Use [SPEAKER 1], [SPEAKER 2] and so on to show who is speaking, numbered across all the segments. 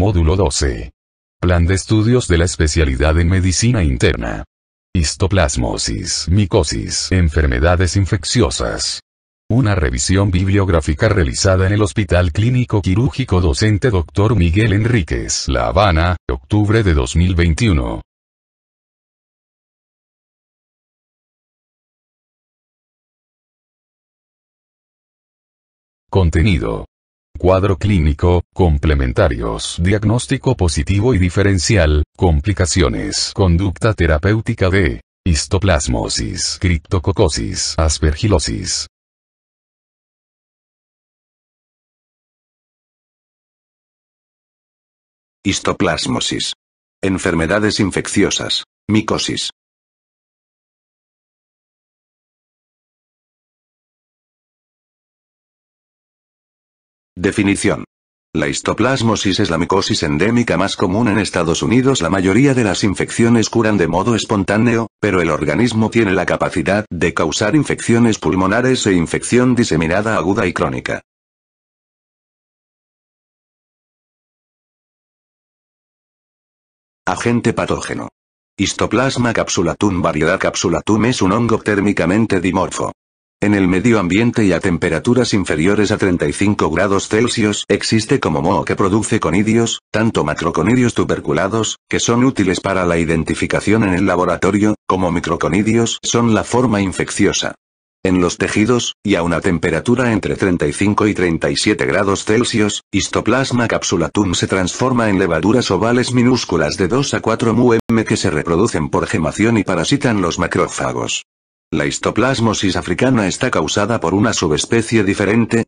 [SPEAKER 1] Módulo 12. Plan de estudios de la especialidad en medicina interna.
[SPEAKER 2] Histoplasmosis, micosis, enfermedades infecciosas. Una revisión bibliográfica realizada en el Hospital Clínico Quirúrgico Docente Dr. Miguel Enríquez,
[SPEAKER 1] La Habana, octubre de 2021. Contenido Cuadro clínico, complementarios, diagnóstico
[SPEAKER 2] positivo y diferencial, complicaciones, conducta terapéutica de
[SPEAKER 1] histoplasmosis, criptococosis, aspergilosis. Histoplasmosis. Enfermedades infecciosas, micosis, Definición. La histoplasmosis es la micosis endémica
[SPEAKER 2] más común en Estados Unidos. La mayoría de las infecciones curan de modo espontáneo, pero el
[SPEAKER 1] organismo tiene la capacidad de causar infecciones pulmonares e infección diseminada aguda y crónica. Agente patógeno. Histoplasma capsulatum variedad
[SPEAKER 2] capsulatum es un hongo térmicamente dimorfo. En el medio ambiente y a temperaturas inferiores a 35 grados Celsius existe como moho que produce conidios, tanto macroconidios tuberculados, que son útiles para la identificación en el laboratorio, como microconidios son la forma infecciosa. En los tejidos, y a una temperatura entre 35 y 37 grados Celsius, Histoplasma capsulatum se transforma en levaduras ovales minúsculas de 2 a 4 µm que se reproducen por gemación y parasitan los macrófagos. La histoplasmosis africana está causada por una subespecie diferente,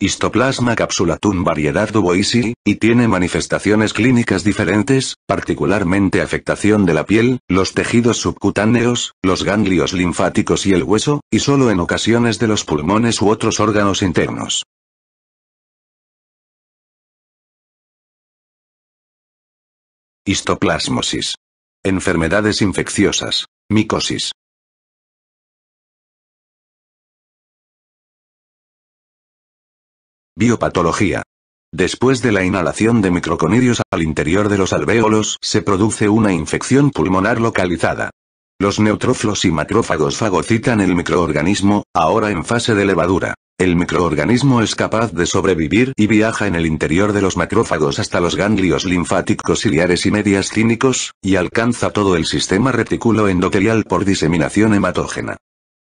[SPEAKER 2] Histoplasma capsulatum variedad duboisi, y tiene manifestaciones clínicas diferentes, particularmente afectación de la piel, los tejidos subcutáneos,
[SPEAKER 1] los ganglios linfáticos y el hueso, y solo en ocasiones de los pulmones u otros órganos internos. Histoplasmosis. Enfermedades infecciosas. Micosis. Biopatología. Después de la inhalación de microconidios al
[SPEAKER 2] interior de los alvéolos se produce una infección pulmonar localizada. Los neutrófilos y macrófagos fagocitan el microorganismo, ahora en fase de levadura. El microorganismo es capaz de sobrevivir y viaja en el interior de los macrófagos hasta los ganglios linfáticos ciliares y medias clínicos, y alcanza todo el sistema retículo endotelial por diseminación hematógena.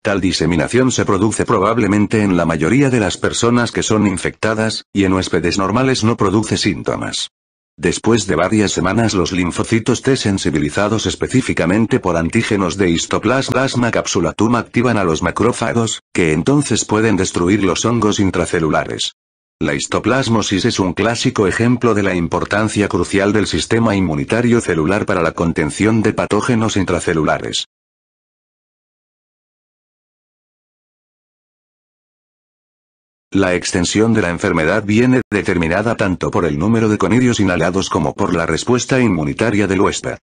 [SPEAKER 2] Tal diseminación se produce probablemente en la mayoría de las personas que son infectadas, y en huéspedes normales no produce síntomas. Después de varias semanas los linfocitos T sensibilizados específicamente por antígenos de histoplasma capsulatum activan a los macrófagos, que entonces pueden destruir los hongos intracelulares. La histoplasmosis es un clásico ejemplo de la importancia crucial
[SPEAKER 1] del sistema inmunitario celular para la contención de patógenos intracelulares. La extensión de la enfermedad viene determinada tanto por el número de conidios inhalados como por
[SPEAKER 2] la respuesta inmunitaria del huésped.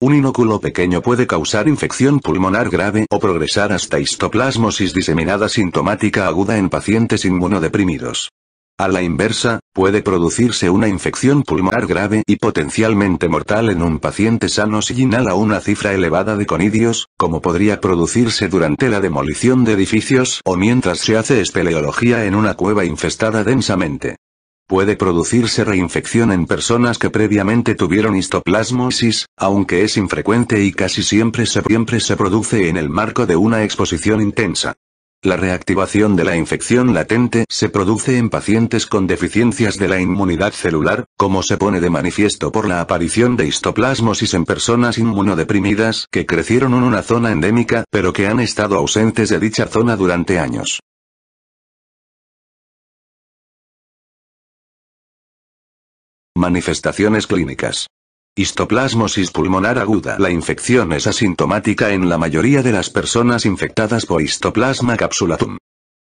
[SPEAKER 2] Un inóculo pequeño puede causar infección pulmonar grave o progresar hasta histoplasmosis diseminada sintomática aguda en pacientes inmunodeprimidos. A la inversa, puede producirse una infección pulmonar grave y potencialmente mortal en un paciente sano si inhala una cifra elevada de conidios, como podría producirse durante la demolición de edificios o mientras se hace espeleología en una cueva infestada densamente. Puede producirse reinfección en personas que previamente tuvieron histoplasmosis, aunque es infrecuente y casi siempre siempre se produce en el marco de una exposición intensa. La reactivación de la infección latente se produce en pacientes con deficiencias de la inmunidad celular, como se pone de manifiesto por la aparición de histoplasmosis en personas inmunodeprimidas que crecieron en una zona endémica
[SPEAKER 1] pero que han estado ausentes de dicha zona durante años. Manifestaciones clínicas Histoplasmosis pulmonar aguda. La infección es asintomática en la mayoría
[SPEAKER 2] de las personas infectadas por Histoplasma capsulatum.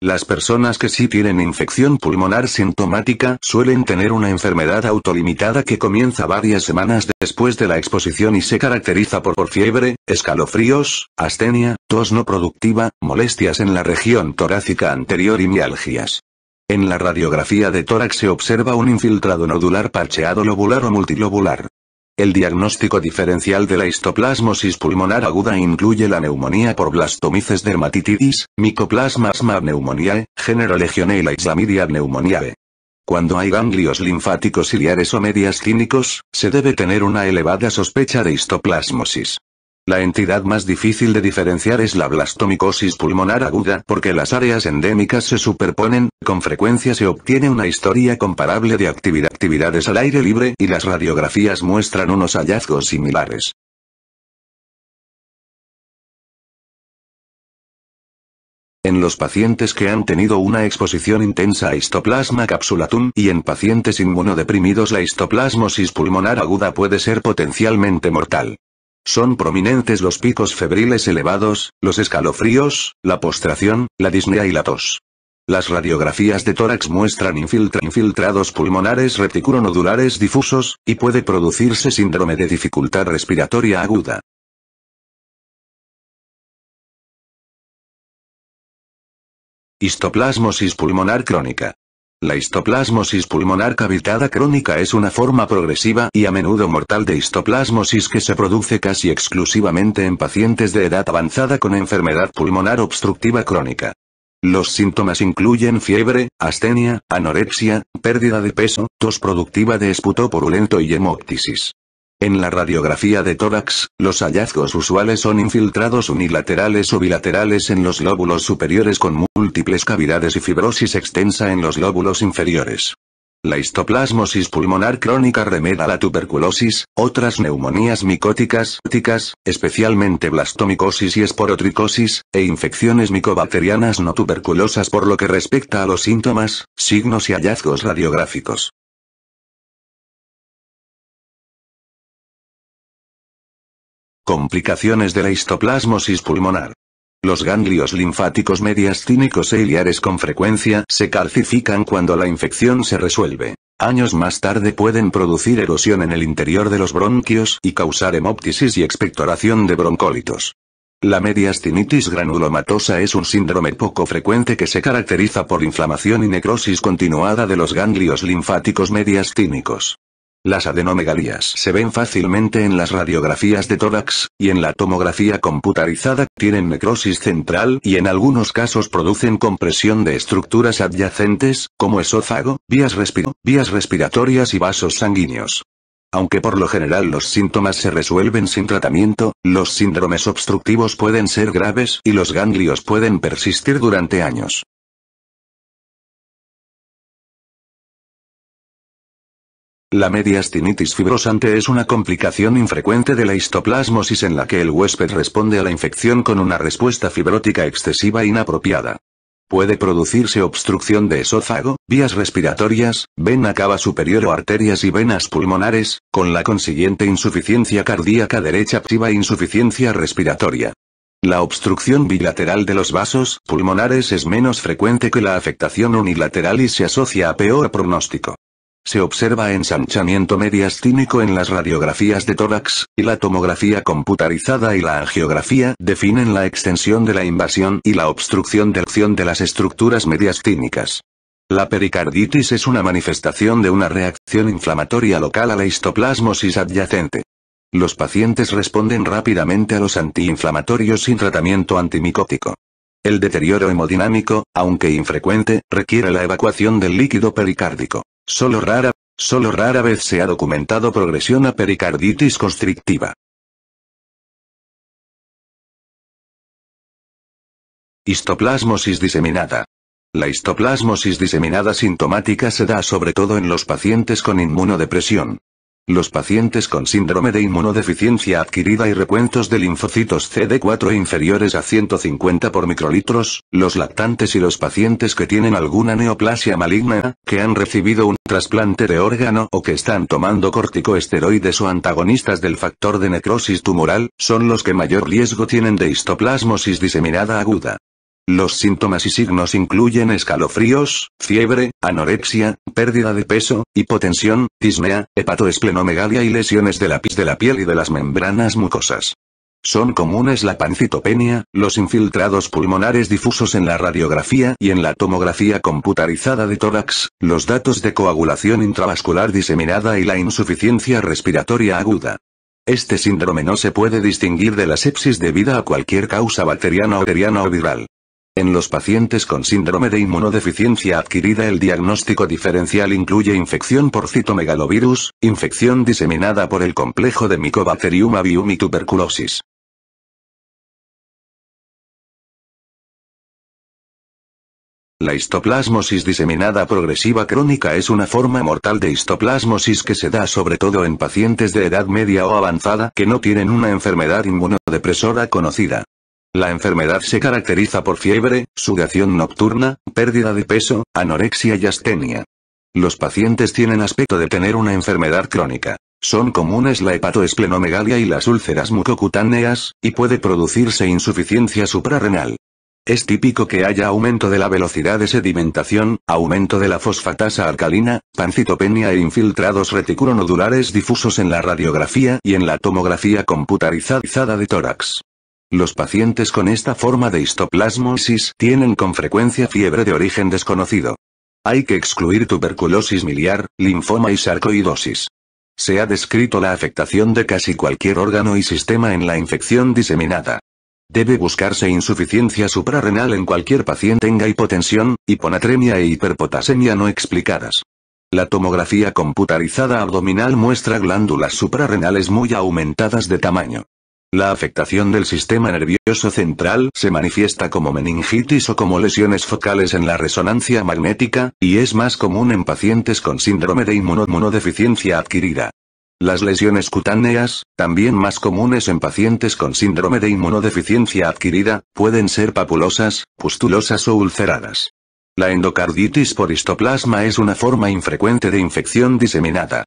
[SPEAKER 2] Las personas que sí tienen infección pulmonar sintomática suelen tener una enfermedad autolimitada que comienza varias semanas después de la exposición y se caracteriza por, fiebre, escalofríos, astenia, tos no productiva, molestias en la región torácica anterior y mialgias. En la radiografía de tórax se observa un infiltrado nodular parcheado lobular o multilobular. El diagnóstico diferencial de la histoplasmosis pulmonar aguda incluye la neumonía por blastomices dermatitidis, mycoplasmas pneumoniae, género Legionella islamidia pneumoniae. Cuando hay ganglios linfáticos ciliares o medias clínicos, se debe tener una elevada sospecha de histoplasmosis. La entidad más difícil de diferenciar es la blastomicosis pulmonar aguda porque las áreas endémicas se superponen, con frecuencia se obtiene una historia comparable de actividades al aire libre y las radiografías
[SPEAKER 1] muestran unos hallazgos similares. En los pacientes que han tenido una exposición intensa
[SPEAKER 2] a histoplasma capsulatum y en pacientes inmunodeprimidos la histoplasmosis pulmonar aguda puede ser potencialmente mortal. Son prominentes los picos febriles elevados, los escalofríos, la postración, la disnea y la tos. Las radiografías de tórax muestran infiltra infiltrados pulmonares reticulonodulares difusos, y puede producirse
[SPEAKER 1] síndrome de dificultad respiratoria aguda. Histoplasmosis pulmonar crónica.
[SPEAKER 2] La histoplasmosis pulmonar cavitada crónica es una forma progresiva y a menudo mortal de histoplasmosis que se produce casi exclusivamente en pacientes de edad avanzada con enfermedad pulmonar obstructiva crónica. Los síntomas incluyen fiebre, astenia, anorexia, pérdida de peso, tos productiva de esputo porulento y hemoptisis. En la radiografía de tórax, los hallazgos usuales son infiltrados unilaterales o bilaterales en los lóbulos superiores con múltiples cavidades y fibrosis extensa en los lóbulos inferiores. La histoplasmosis pulmonar crónica remeda la tuberculosis, otras neumonías micóticas, especialmente blastomicosis y esporotricosis, e infecciones micobacterianas no tuberculosas por lo que respecta a los síntomas,
[SPEAKER 1] signos y hallazgos radiográficos. Complicaciones de la histoplasmosis pulmonar.
[SPEAKER 2] Los ganglios linfáticos mediastínicos e iliares con frecuencia se calcifican cuando la infección se resuelve. Años más tarde pueden producir erosión en el interior de los bronquios y causar hemóptisis y expectoración de broncólitos. La mediastinitis granulomatosa es un síndrome poco frecuente que se caracteriza por inflamación y necrosis continuada de los ganglios linfáticos mediastínicos. Las adenomegalías se ven fácilmente en las radiografías de tórax, y en la tomografía computarizada, tienen necrosis central y en algunos casos producen compresión de estructuras adyacentes, como esófago, vías, vías respiratorias y vasos sanguíneos. Aunque por lo general los síntomas se resuelven sin tratamiento, los síndromes obstructivos pueden ser
[SPEAKER 1] graves y los ganglios pueden persistir durante años. La mediastinitis fibrosante
[SPEAKER 2] es una complicación infrecuente de la histoplasmosis en la que el huésped responde a la infección con una respuesta fibrótica excesiva e inapropiada. Puede producirse obstrucción de esófago, vías respiratorias, vena cava superior o arterias y venas pulmonares, con la consiguiente insuficiencia cardíaca derecha activa e insuficiencia respiratoria. La obstrucción bilateral de los vasos pulmonares es menos frecuente que la afectación unilateral y se asocia a peor pronóstico. Se observa ensanchamiento mediastínico en las radiografías de tórax, y la tomografía computarizada y la angiografía definen la extensión de la invasión y la obstrucción de acción de las estructuras mediastínicas. La pericarditis es una manifestación de una reacción inflamatoria local a la histoplasmosis adyacente. Los pacientes responden rápidamente a los antiinflamatorios sin tratamiento antimicótico. El deterioro hemodinámico, aunque infrecuente, requiere la evacuación
[SPEAKER 1] del líquido pericárdico. Solo rara, solo rara vez se ha documentado progresión a pericarditis constrictiva. Histoplasmosis diseminada. La histoplasmosis diseminada
[SPEAKER 2] sintomática se da sobre todo en los pacientes con inmunodepresión. Los pacientes con síndrome de inmunodeficiencia adquirida y recuentos de linfocitos CD4 inferiores a 150 por microlitros, los lactantes y los pacientes que tienen alguna neoplasia maligna, que han recibido un trasplante de órgano o que están tomando corticoesteroides o antagonistas del factor de necrosis tumoral, son los que mayor riesgo tienen de histoplasmosis diseminada aguda. Los síntomas y signos incluyen escalofríos, fiebre, anorexia, pérdida de peso, hipotensión, disnea, hepatoesplenomegalia y lesiones de la, de la piel y de las membranas mucosas. Son comunes la pancitopenia, los infiltrados pulmonares difusos en la radiografía y en la tomografía computarizada de tórax, los datos de coagulación intravascular diseminada y la insuficiencia respiratoria aguda. Este síndrome no se puede distinguir de la sepsis debida a cualquier causa bacteriana, o viral. En los pacientes con síndrome de inmunodeficiencia adquirida el diagnóstico diferencial incluye infección por citomegalovirus, infección diseminada por
[SPEAKER 1] el complejo de Mycobacterium avium y tuberculosis. La histoplasmosis diseminada
[SPEAKER 2] progresiva crónica es una forma mortal de histoplasmosis que se da sobre todo en pacientes de edad media o avanzada que no tienen una enfermedad inmunodepresora conocida. La enfermedad se caracteriza por fiebre, sudación nocturna, pérdida de peso, anorexia y astenia. Los pacientes tienen aspecto de tener una enfermedad crónica. Son comunes la hepatoesplenomegalia y las úlceras mucocutáneas, y puede producirse insuficiencia suprarrenal. Es típico que haya aumento de la velocidad de sedimentación, aumento de la fosfatasa alcalina, pancitopenia e infiltrados reticulonodulares difusos en la radiografía y en la tomografía computarizada de tórax. Los pacientes con esta forma de histoplasmosis tienen con frecuencia fiebre de origen desconocido. Hay que excluir tuberculosis miliar, linfoma y sarcoidosis. Se ha descrito la afectación de casi cualquier órgano y sistema en la infección diseminada. Debe buscarse insuficiencia suprarrenal en cualquier paciente tenga hipotensión, hiponatremia e hiperpotasemia no explicadas. La tomografía computarizada abdominal muestra glándulas suprarrenales muy aumentadas de tamaño. La afectación del sistema nervioso central se manifiesta como meningitis o como lesiones focales en la resonancia magnética, y es más común en pacientes con síndrome de inmunodeficiencia adquirida. Las lesiones cutáneas, también más comunes en pacientes con síndrome de inmunodeficiencia adquirida, pueden ser papulosas, pustulosas o ulceradas. La endocarditis por
[SPEAKER 1] histoplasma es una forma infrecuente de infección diseminada.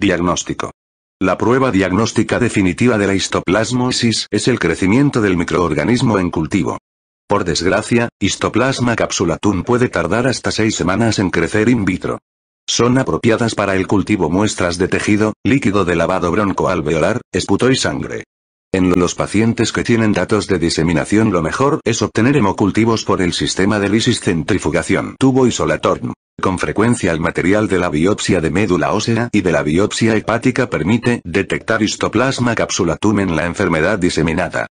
[SPEAKER 1] Diagnóstico. La prueba diagnóstica definitiva de la
[SPEAKER 2] histoplasmosis es el crecimiento del microorganismo en cultivo. Por desgracia, Histoplasma capsulatum puede tardar hasta seis semanas en crecer in vitro. Son apropiadas para el cultivo muestras de tejido, líquido de lavado broncoalveolar, esputo y sangre. En los pacientes que tienen datos de diseminación lo mejor es obtener hemocultivos por el sistema de lisis centrifugación tubo y con frecuencia el material de la biopsia de médula ósea y de la biopsia hepática permite detectar histoplasma capsulatum en la enfermedad diseminada.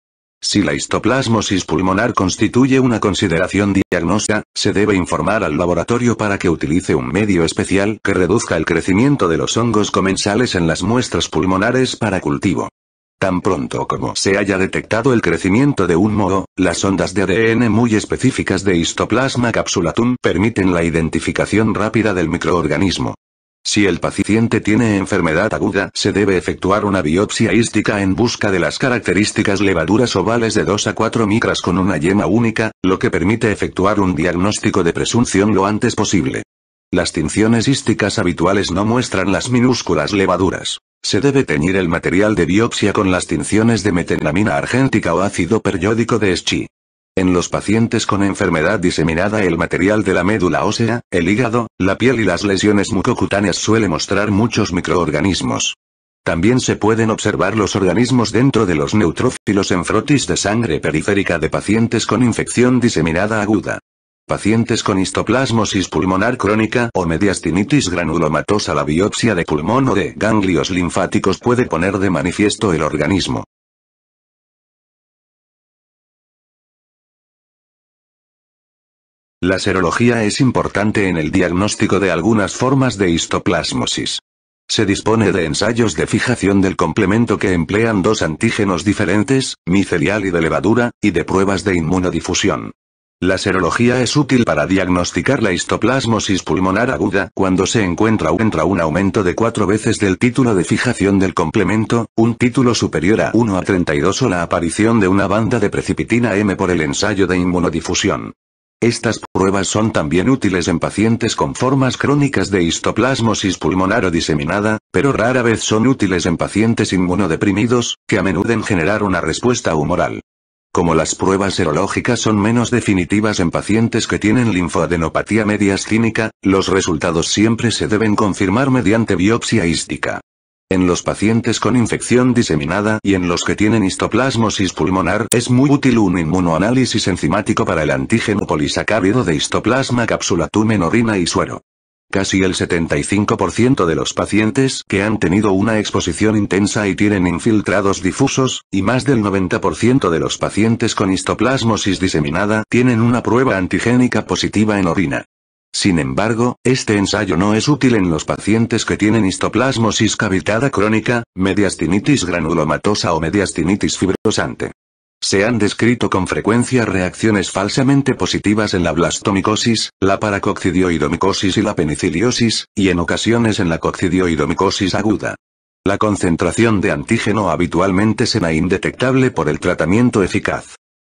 [SPEAKER 2] Si la histoplasmosis pulmonar constituye una consideración diagnóstica, se debe informar al laboratorio para que utilice un medio especial que reduzca el crecimiento de los hongos comensales en las muestras pulmonares para cultivo. Tan pronto como se haya detectado el crecimiento de un moho, las ondas de ADN muy específicas de histoplasma capsulatum permiten la identificación rápida del microorganismo. Si el paciente tiene enfermedad aguda, se debe efectuar una biopsia hística en busca de las características levaduras ovales de 2 a 4 micras con una yema única, lo que permite efectuar un diagnóstico de presunción lo antes posible. Las tinciones ísticas habituales no muestran las minúsculas levaduras. Se debe teñir el material de biopsia con las tinciones de metenamina argéntica o ácido periódico de eschi. En los pacientes con enfermedad diseminada el material de la médula ósea, el hígado, la piel y las lesiones mucocutáneas suele mostrar muchos microorganismos. También se pueden observar los organismos dentro de los neutrófilos en frotis de sangre periférica de pacientes con infección diseminada aguda. Pacientes con histoplasmosis pulmonar crónica o mediastinitis granulomatosa La
[SPEAKER 1] biopsia de pulmón o de ganglios linfáticos puede poner de manifiesto el organismo. La serología es importante en el diagnóstico de algunas formas de histoplasmosis.
[SPEAKER 2] Se dispone de ensayos de fijación del complemento que emplean dos antígenos diferentes, micelial y de levadura, y de pruebas de inmunodifusión. La serología es útil para diagnosticar la histoplasmosis pulmonar aguda cuando se encuentra o entra un aumento de cuatro veces del título de fijación del complemento, un título superior a 1 a 32 o la aparición de una banda de precipitina M por el ensayo de inmunodifusión. Estas pruebas son también útiles en pacientes con formas crónicas de histoplasmosis pulmonar o diseminada, pero rara vez son útiles en pacientes inmunodeprimidos, que a menudo en generar una respuesta humoral. Como las pruebas serológicas son menos definitivas en pacientes que tienen linfoadenopatía media clínica, los resultados siempre se deben confirmar mediante biopsia ística. En los pacientes con infección diseminada y en los que tienen histoplasmosis pulmonar es muy útil un inmunoanálisis enzimático para el antígeno polisacárido de histoplasma capsulatum en y suero. Casi el 75% de los pacientes que han tenido una exposición intensa y tienen infiltrados difusos, y más del 90% de los pacientes con histoplasmosis diseminada tienen una prueba antigénica positiva en orina. Sin embargo, este ensayo no es útil en los pacientes que tienen histoplasmosis cavitada crónica, mediastinitis granulomatosa o mediastinitis fibrosante. Se han descrito con frecuencia reacciones falsamente positivas en la blastomicosis, la paracoccidioidomicosis y la peniciliosis, y en ocasiones en la coccidioidomicosis aguda. La concentración de antígeno habitualmente será indetectable por el tratamiento eficaz.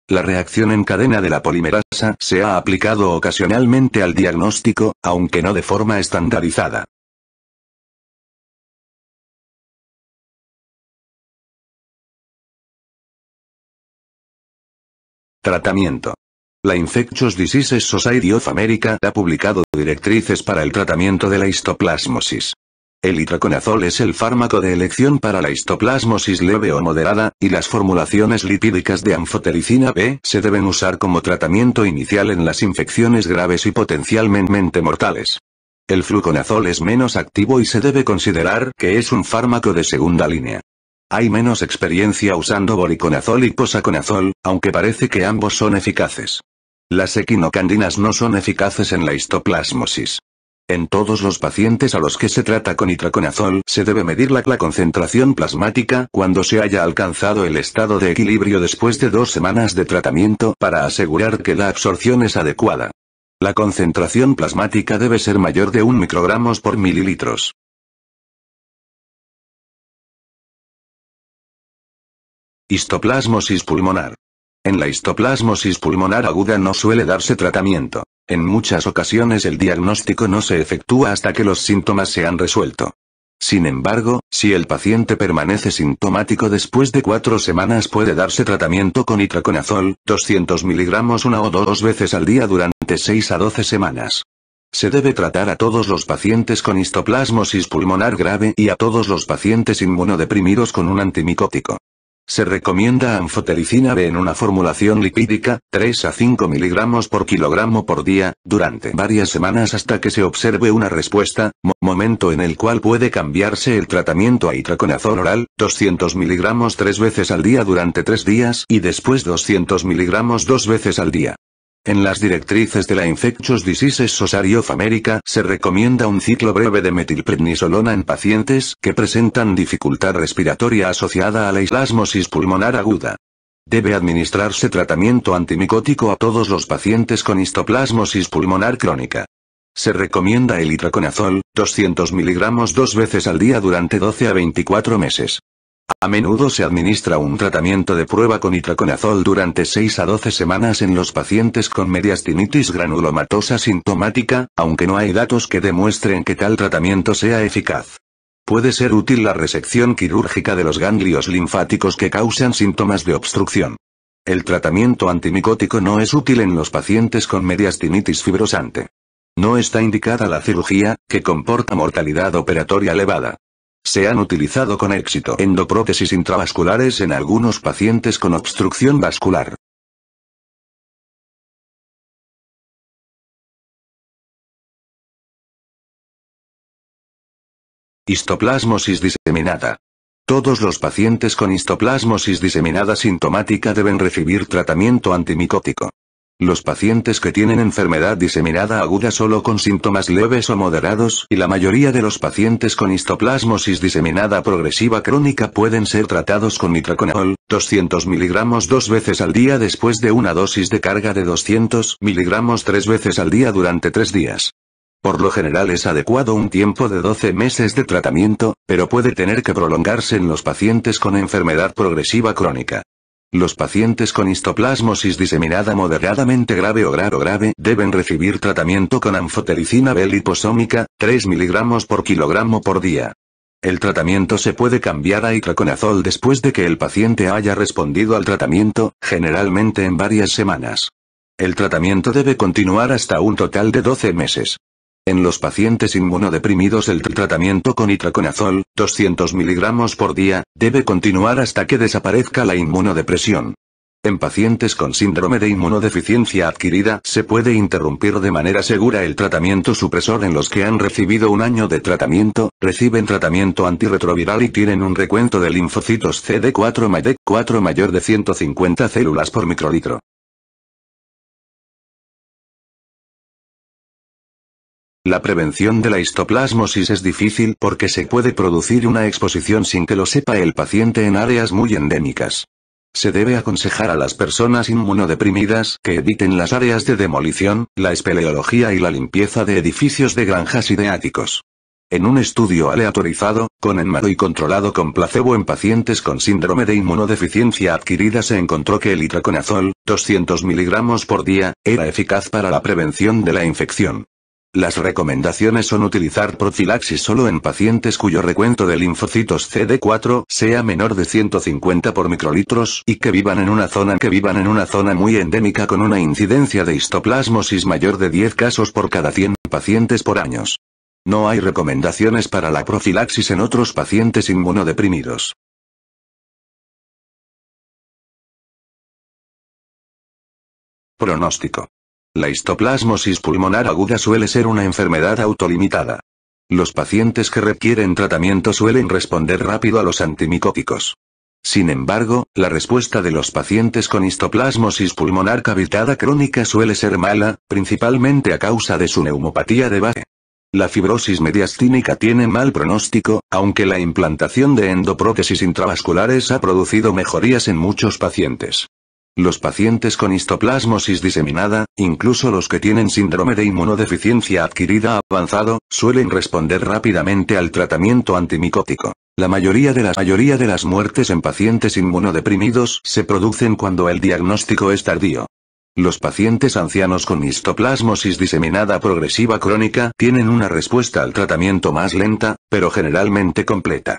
[SPEAKER 2] La reacción en cadena de la polimerasa se ha
[SPEAKER 1] aplicado ocasionalmente al diagnóstico, aunque no de forma estandarizada. Tratamiento. La Infectious Diseases
[SPEAKER 2] Society of America ha publicado directrices para el tratamiento de la histoplasmosis. El itraconazol es el fármaco de elección para la histoplasmosis leve o moderada, y las formulaciones lipídicas de anfotericina B se deben usar como tratamiento inicial en las infecciones graves y potencialmente mortales. El fluconazol es menos activo y se debe considerar que es un fármaco de segunda línea. Hay menos experiencia usando boriconazol y posaconazol, aunque parece que ambos son eficaces. Las equinocandinas no son eficaces en la histoplasmosis. En todos los pacientes a los que se trata con itraconazol se debe medir la, concentración plasmática cuando se haya alcanzado el estado de equilibrio después de dos semanas de tratamiento para asegurar que la absorción es adecuada.
[SPEAKER 1] La concentración plasmática debe ser mayor de 1 microgramos por mililitros. Histoplasmosis pulmonar. En la histoplasmosis pulmonar aguda no suele darse
[SPEAKER 2] tratamiento. En muchas ocasiones el diagnóstico no se efectúa hasta que los síntomas se han resuelto. Sin embargo, si el paciente permanece sintomático después de cuatro semanas puede darse tratamiento con itraconazol, 200 miligramos una o dos veces al día durante 6 a 12 semanas. Se debe tratar a todos los pacientes con histoplasmosis pulmonar grave y a todos los pacientes inmunodeprimidos con un antimicótico. Se recomienda anfotericina B en una formulación lipídica, 3 a 5 miligramos por kilogramo por día, durante varias semanas hasta que se observe una respuesta, momento en el cual puede cambiarse el tratamiento a itraconazol oral, 200 miligramos tres veces al día durante tres días y después 200 miligramos dos veces al día. En las directrices de la Infectious Diseases Society of America se recomienda un ciclo breve de metilprednisolona en pacientes que presentan dificultad respiratoria asociada a la islasmosis pulmonar aguda. Debe administrarse tratamiento antimicótico a todos los pacientes con histoplasmosis pulmonar crónica. Se recomienda el itraconazol, 200 miligramos dos veces al día durante 12 a 24 meses. A menudo se administra un tratamiento de prueba con itraconazol durante 6 a 12 semanas en los pacientes con mediastinitis granulomatosa sintomática, aunque no hay datos que demuestren que tal tratamiento sea eficaz. Puede ser útil la resección quirúrgica de los ganglios linfáticos que causan síntomas de obstrucción. El tratamiento antimicótico no es útil en los pacientes con mediastinitis fibrosante. No está indicada la cirugía, que comporta mortalidad operatoria elevada. Se han utilizado con éxito endoprótesis intravasculares en algunos
[SPEAKER 1] pacientes con obstrucción vascular. Histoplasmosis diseminada. Todos los pacientes con histoplasmosis
[SPEAKER 2] diseminada sintomática deben recibir tratamiento antimicótico. Los pacientes que tienen enfermedad diseminada aguda solo con síntomas leves o moderados y la mayoría de los pacientes con histoplasmosis diseminada progresiva crónica pueden ser tratados con nitraconol, 200 miligramos dos veces al día después de una dosis de carga de 200 miligramos tres veces al día durante tres días. Por lo general es adecuado un tiempo de 12 meses de tratamiento, pero puede tener que prolongarse en los pacientes con enfermedad progresiva crónica. Los pacientes con histoplasmosis diseminada moderadamente grave o grave grave deben recibir tratamiento con anfotericina B liposómica, 3 miligramos por kilogramo por día. El tratamiento se puede cambiar a itraconazol después de que el paciente haya respondido al tratamiento, generalmente en varias semanas. El tratamiento debe continuar hasta un total de 12 meses. En los pacientes inmunodeprimidos el tratamiento con itraconazol, 200 miligramos por día, debe continuar hasta que desaparezca la inmunodepresión. En pacientes con síndrome de inmunodeficiencia adquirida se puede interrumpir de manera segura el tratamiento supresor en los que han recibido un año de tratamiento, reciben tratamiento antirretroviral y tienen un recuento de linfocitos CD4 4
[SPEAKER 1] mayor de 150 células por microlitro. La prevención de la histoplasmosis es difícil
[SPEAKER 2] porque se puede producir una exposición sin que lo sepa el paciente en áreas muy endémicas. Se debe aconsejar a las personas inmunodeprimidas que eviten las áreas de demolición, la espeleología y la limpieza de edificios de granjas y de áticos. En un estudio aleatorizado, con enmado y controlado con placebo en pacientes con síndrome de inmunodeficiencia adquirida se encontró que el itraconazol, 200 miligramos por día, era eficaz para la prevención de la infección. Las recomendaciones son utilizar profilaxis solo en pacientes cuyo recuento de linfocitos CD4 sea menor de 150 por microlitros y que vivan en una zona que vivan en una zona muy endémica con una incidencia de histoplasmosis mayor de 10 casos por cada 100 pacientes por años. No hay recomendaciones para la
[SPEAKER 1] profilaxis en otros pacientes inmunodeprimidos. Pronóstico. La histoplasmosis pulmonar aguda suele ser una enfermedad autolimitada. Los pacientes que
[SPEAKER 2] requieren tratamiento suelen responder rápido a los antimicóticos. Sin embargo, la respuesta de los pacientes con histoplasmosis pulmonar cavitada crónica suele ser mala, principalmente a causa de su neumopatía de base. La fibrosis mediastínica tiene mal pronóstico, aunque la implantación de endoprótesis intravasculares ha producido mejorías en muchos pacientes. Los pacientes con histoplasmosis diseminada, incluso los que tienen síndrome de inmunodeficiencia adquirida avanzado, suelen responder rápidamente al tratamiento antimicótico. La mayoría de, las, mayoría de las muertes en pacientes inmunodeprimidos se producen cuando el diagnóstico es tardío. Los pacientes ancianos con
[SPEAKER 1] histoplasmosis diseminada progresiva crónica tienen una respuesta al tratamiento más lenta, pero generalmente completa.